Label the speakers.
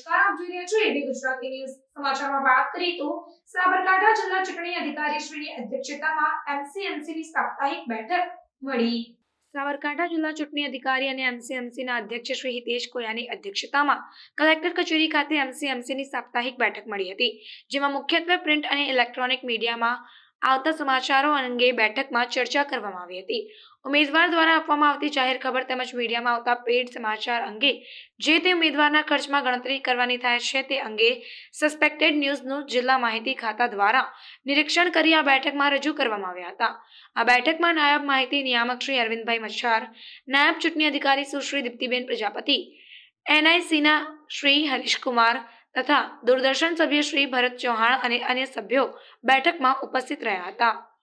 Speaker 1: નમસ્કાર આપ જોઈ રહ્યા છો એબી ગુજરાતી ન્યૂઝ સમાચારમાં વાત કરીએ તો સાબરકાંઠા જિલ્લા ચૂંટણી અધિકારી શ્રીની અધ્યક્ષતામાં એમસીએમસી ની સાપ્તાહિક બેઠક મળી સાબરકાંઠા જિલ્લા ચૂંટણી અધિકારી અને એમસીએમસીના અધ્યક્ષ શ્રી હિતેશ કોયાની અધ્યક્ષતામાં કલેક્ટર કચેરી ખાતે એમસીએમસીની સાપ્તાહિક બેઠક મળી હતી જેમાં મુખ્યત્વે પ્રિન્ટ અને ઇલેક્ટ્રોનિક મીડિયામાં આવતા સમાચારો અંગે બેઠકમાં ચર્ચા કરવામાં આવી હતી ઉમેદવાર દ્વારા આપવામાં આવતી જાહેર ખબર તેમજ મીડિયામાં આવતા પેડ સમાચાર અંગે જે તે ઉમેદવારના ખર્ચમાં ગણતરી કરવાની થાય છે તે અંગે સસ્પેક્ટેડ ન્યૂઝનું જિલ્લા માહિતી ખાતા દ્વારા નિરીક્ષણ કરી આ બેઠકમાં રજૂ કરવામાં આવ્યા હતા આ બેઠકમાં નાયબ માહિતી નિયામક શ્રી અરવિંદભાઈ મચ્છાર નાયબ ચૂંટણી અધિકારી સુશ્રી દીપ્તિબેન પ્રજાપતિ એનઆઈસીના શ્રી હરીશકુમાર તથા દૂરદર્શન સભ્ય શ્રી ભરત ચૌહાણ અને અન્ય સભ્યો બેઠકમાં ઉપસ્થિત રહ્યા હતા